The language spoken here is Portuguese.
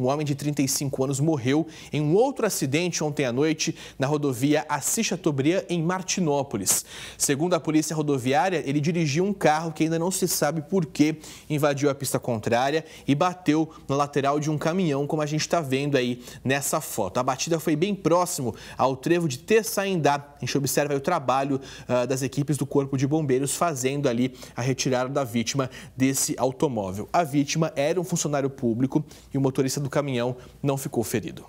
Um homem de 35 anos morreu em um outro acidente ontem à noite na rodovia Assis Chateaubriand, em Martinópolis. Segundo a polícia rodoviária, ele dirigiu um carro que ainda não se sabe por que invadiu a pista contrária e bateu na lateral de um caminhão, como a gente está vendo aí nessa foto. A batida foi bem próximo ao trevo de Tessaindá. A gente observa o trabalho uh, das equipes do Corpo de Bombeiros fazendo ali a retirada da vítima desse automóvel. A vítima era um funcionário público e o motorista do do caminhão não ficou ferido.